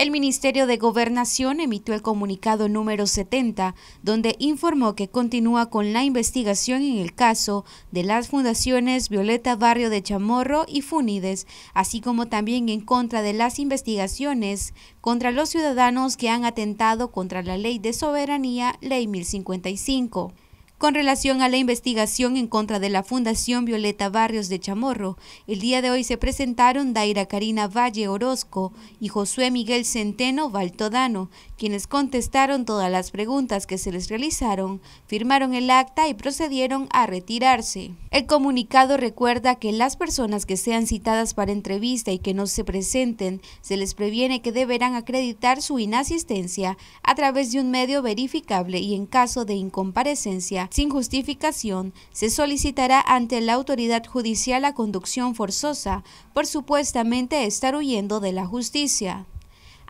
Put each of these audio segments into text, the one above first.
El Ministerio de Gobernación emitió el comunicado número 70, donde informó que continúa con la investigación en el caso de las fundaciones Violeta Barrio de Chamorro y Funides, así como también en contra de las investigaciones contra los ciudadanos que han atentado contra la Ley de Soberanía, Ley 1055. Con relación a la investigación en contra de la Fundación Violeta Barrios de Chamorro, el día de hoy se presentaron Daira Karina Valle Orozco y Josué Miguel Centeno Valtodano, quienes contestaron todas las preguntas que se les realizaron, firmaron el acta y procedieron a retirarse. El comunicado recuerda que las personas que sean citadas para entrevista y que no se presenten, se les previene que deberán acreditar su inasistencia a través de un medio verificable y en caso de incomparecencia, sin justificación, se solicitará ante la autoridad judicial la conducción forzosa por supuestamente estar huyendo de la justicia.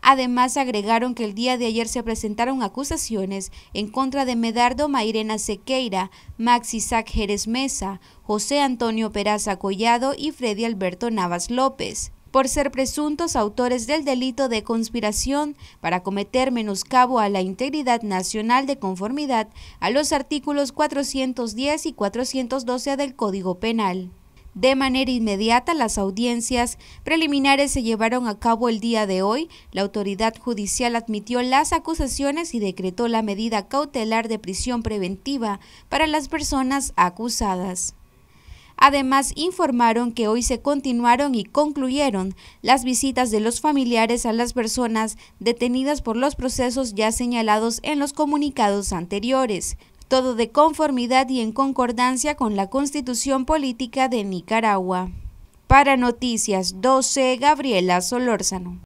Además, agregaron que el día de ayer se presentaron acusaciones en contra de Medardo Mairena Sequeira, Max Isaac Jerez Mesa, José Antonio Peraza Collado y Freddy Alberto Navas López por ser presuntos autores del delito de conspiración para cometer menoscabo a la integridad nacional de conformidad a los artículos 410 y 412 del Código Penal. De manera inmediata, las audiencias preliminares se llevaron a cabo el día de hoy. La autoridad judicial admitió las acusaciones y decretó la medida cautelar de prisión preventiva para las personas acusadas. Además, informaron que hoy se continuaron y concluyeron las visitas de los familiares a las personas detenidas por los procesos ya señalados en los comunicados anteriores todo de conformidad y en concordancia con la Constitución Política de Nicaragua. Para Noticias 12, Gabriela Solórzano.